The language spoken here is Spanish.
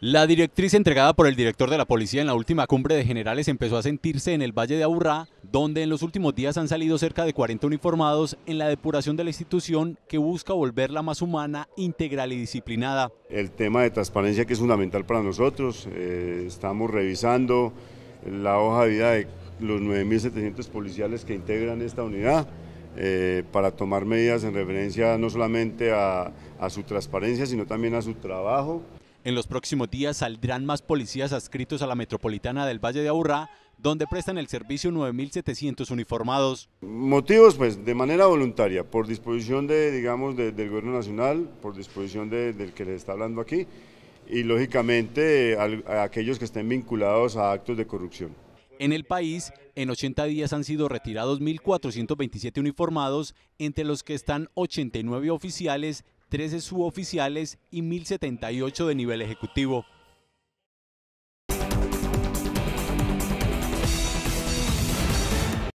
La directriz entregada por el director de la policía en la última cumbre de generales empezó a sentirse en el Valle de Aburrá, donde en los últimos días han salido cerca de 40 uniformados en la depuración de la institución que busca volverla más humana, integral y disciplinada. El tema de transparencia que es fundamental para nosotros, eh, estamos revisando la hoja de vida de los 9.700 policiales que integran esta unidad. Eh, para tomar medidas en referencia no solamente a su transparencia, sino también a su trabajo. En los próximos días saldrán más policías adscritos a la Metropolitana del Valle de Aburrá, donde prestan el servicio 9.700 uniformados. Motivos, pues, de manera voluntaria, por disposición de, digamos, del Gobierno Nacional, por disposición del que les está hablando aquí, y lógicamente a aquellos que estén vinculados a actos de corrupción. En el país, en 80 días han sido retirados 1.427 uniformados, entre los que están 89 oficiales, 13 suboficiales y 1.078 de nivel ejecutivo.